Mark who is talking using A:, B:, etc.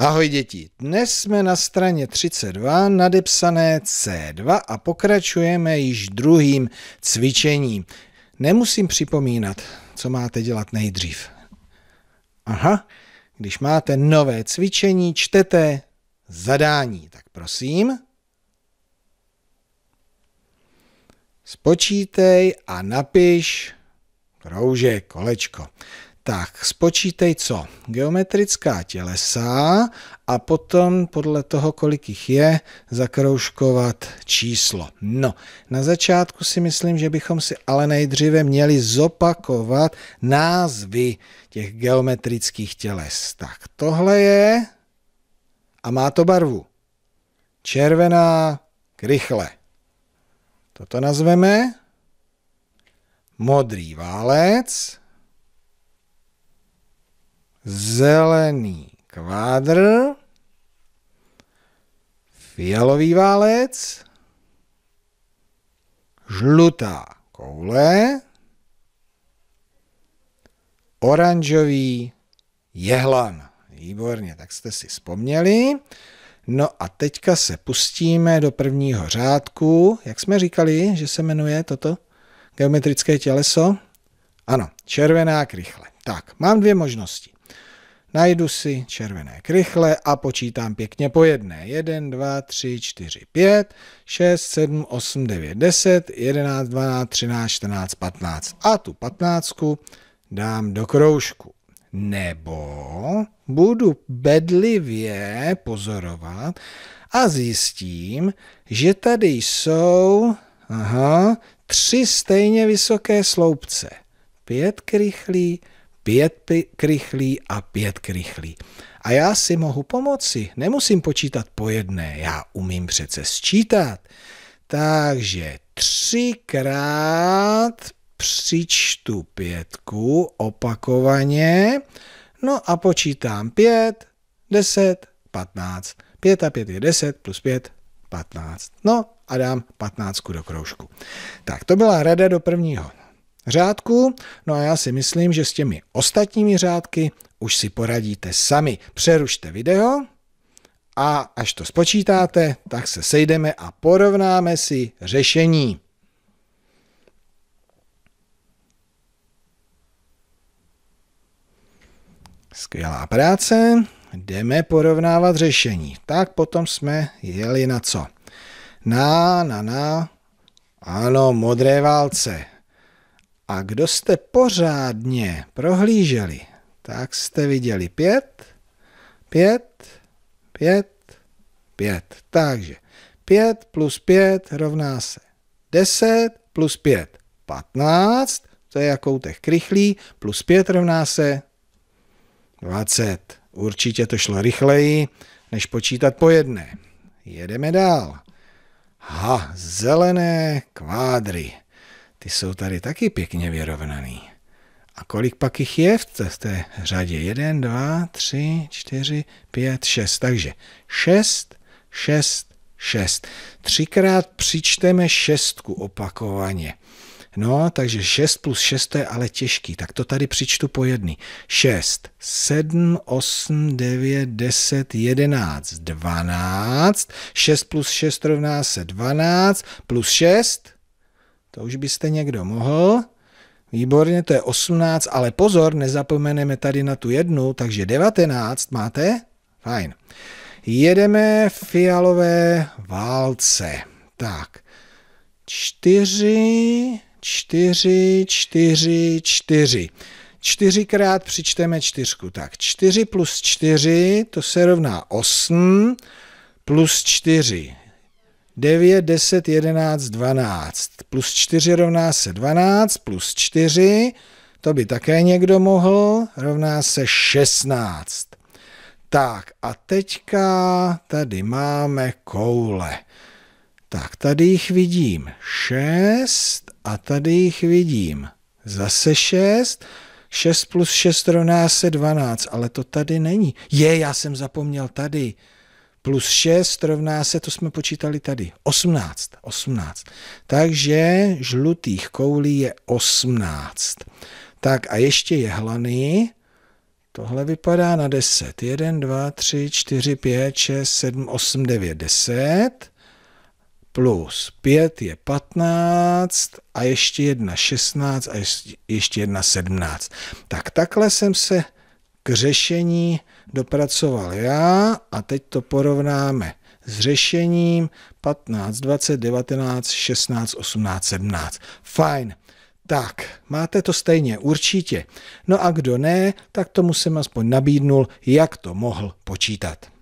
A: Ahoj děti, dnes jsme na straně 32 nadepsané C2 a pokračujeme již druhým cvičením. Nemusím připomínat, co máte dělat nejdřív. Aha, když máte nové cvičení, čtete zadání, tak prosím. Spočítej a napiš kroužek, kolečko tak spočítej co? Geometrická tělesa a potom podle toho, kolik jich je, zakroužkovat číslo. No, na začátku si myslím, že bychom si ale nejdříve měli zopakovat názvy těch geometrických těles. Tak tohle je a má to barvu. Červená, krychle. Toto nazveme modrý válec zelený kvádr, fialový válec, žlutá koule, oranžový jehlan. Výborně, tak jste si vzpomněli. No a teďka se pustíme do prvního řádku. Jak jsme říkali, že se jmenuje toto geometrické těleso? Ano, červená krychle. Tak, mám dvě možnosti. Najdu si červené krychle a počítám pěkně po jedné. 1, 2, 3, 4, 5, 6, 7, 8, 9, 10, 11, 12, 13, 14, 15. A tu patnáctku dám do kroužku. Nebo budu bedlivě pozorovat a zjistím, že tady jsou aha, tři stejně vysoké sloupce. Pět krychlí, pět krychlí a pět krychlí. A já si mohu pomoci, nemusím počítat po jedné, já umím přece sčítat. Takže třikrát přičtu pětku opakovaně, no a počítám pět, deset, patnáct. Pět a pět je deset plus pět, patnáct. No a dám patnáctku do kroužku. Tak to byla rada do prvního řádků. No a já si myslím, že s těmi ostatními řádky už si poradíte sami. Přerušte video a až to spočítáte, tak se sejdeme a porovnáme si řešení. Skvělá práce. Jdeme porovnávat řešení. Tak potom jsme jeli na co? Na, na, na. Ano, modré válce. A kdo jste pořádně prohlíželi, tak jste viděli pět, pět, pět, pět. Takže pět plus pět rovná se deset plus pět patnáct, to je jako těch krychlí, plus pět rovná se dvacet. Určitě to šlo rychleji, než počítat po jedné. Jedeme dál. Ha, zelené kvádry ty jsou tady taky pěkně vyrovnaný. A kolik pak jich je v té, té řadě? 1, 2, 3, 4, 5, 6. Takže 6, 6, 6. Třikrát přičteme šestku opakovaně. No, takže 6 plus 6 je ale těžký, tak to tady přičtu po jedný. 6, 7, 8, 9, 10, 11, 12. 6 plus 6 rovná se 12, plus 6, to už byste někdo mohl. Výborně, to je 18, ale pozor, nezapomeneme tady na tu jednu, takže 19 máte? Fajn. Jedeme v fialové válce. Tak, 4, 4, 4, 4. Čtyřikrát přičteme čtyřku. Tak 4 plus 4, to se rovná 8, plus 4, 9, 10, 11, 12. Plus 4 rovná se 12, plus 4, to by také někdo mohl, rovná se 16. Tak a teďka tady máme koule. Tak tady jich vidím 6 a tady jich vidím zase 6. 6 plus 6 rovná se 12, ale to tady není. Je, já jsem zapomněl tady plus 6 rovná se, to jsme počítali tady, 18. 18. Takže žlutých koulí je 18. Tak a ještě jehlany. Tohle vypadá na 10. 1, 2, 3, 4, 5, 6, 7, 8, 9, 10. Plus 5 je 15 a ještě jedna 16 a ještě jedna 17. Tak takhle jsem se k řešení dopracoval já a teď to porovnáme s řešením 15, 20, 19, 16, 18, 17. Fajn. Tak, máte to stejně, určitě. No a kdo ne, tak tomu jsem aspoň nabídnul, jak to mohl počítat.